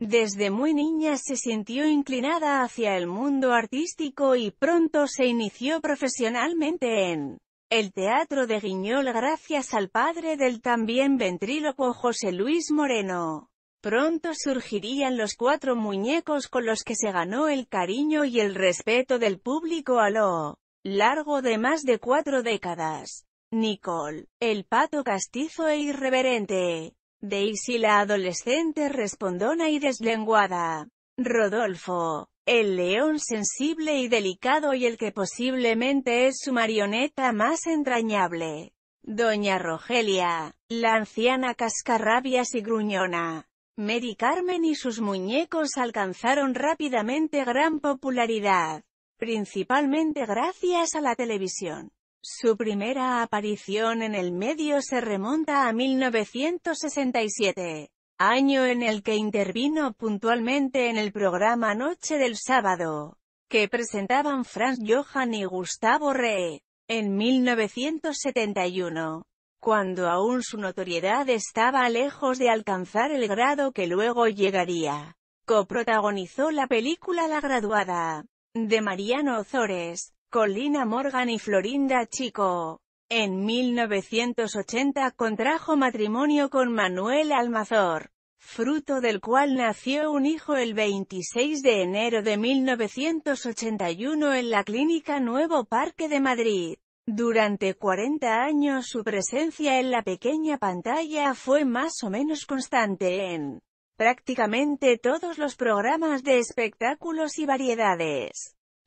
Desde muy niña se sintió inclinada hacia el mundo artístico y pronto se inició profesionalmente en el teatro de Guiñol gracias al padre del también ventríloco José Luis Moreno. Pronto surgirían los cuatro muñecos con los que se ganó el cariño y el respeto del público a lo largo de más de cuatro décadas. Nicole, el pato castizo e irreverente, Daisy la adolescente respondona y deslenguada. Rodolfo, el león sensible y delicado y el que posiblemente es su marioneta más entrañable. Doña Rogelia, la anciana cascarrabias y gruñona. Mary Carmen y sus muñecos alcanzaron rápidamente gran popularidad, principalmente gracias a la televisión. Su primera aparición en el medio se remonta a 1967, año en el que intervino puntualmente en el programa Noche del Sábado, que presentaban Franz Johann y Gustavo Re, En 1971, cuando aún su notoriedad estaba lejos de alcanzar el grado que luego llegaría, coprotagonizó la película La Graduada, de Mariano Ozores, Colina Morgan y Florinda Chico. En 1980 contrajo matrimonio con Manuel Almazor, fruto del cual nació un hijo el 26 de enero de 1981 en la Clínica Nuevo Parque de Madrid. Durante 40 años su presencia en la pequeña pantalla fue más o menos constante en prácticamente todos los programas de espectáculos y variedades.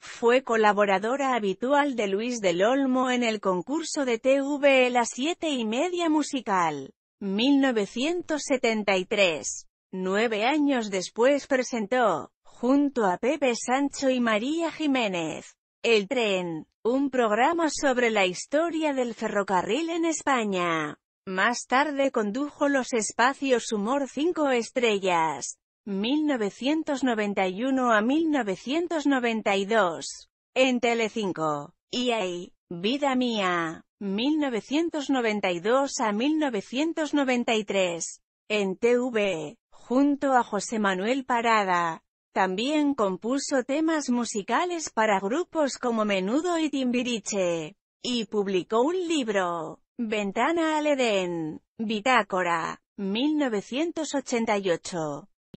Fue colaboradora habitual de Luis del Olmo en el concurso de TV La Siete y Media Musical. 1973. Nueve años después presentó, junto a Pepe Sancho y María Jiménez, El Tren, un programa sobre la historia del ferrocarril en España. Más tarde condujo los espacios Humor 5 Estrellas, 1991 a 1992. En Telecinco. E ahí, Vida mía. 1992 a 1993. En TV. Junto a José Manuel Parada. También compuso temas musicales para grupos como Menudo y Timbiriche. Y publicó un libro, Ventana al Edén, Bitácora, 1988.